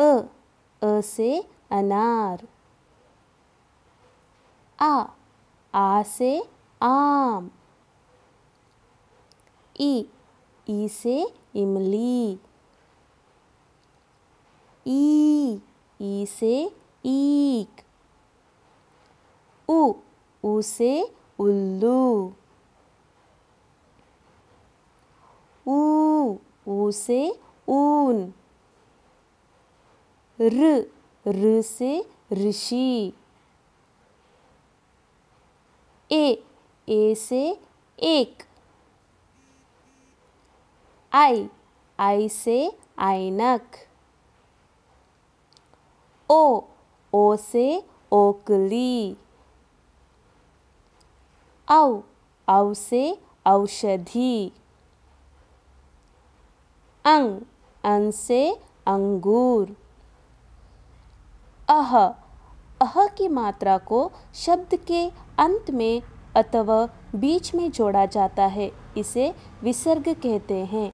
अ अ से अनार आ आ से आम ई ई से इमली ई ई से ईक उ उ से उल्लू ऊ ऊ से ऊन र र से ऋषि ए ए से एक आई आई से आइनक ओ ओ से ओकली औ औ से औषधि अंग अंग से अंगूर अह अह की मात्रा को शब्द के अंत में अथवा बीच में जोड़ा जाता है इसे विसर्ग कहते हैं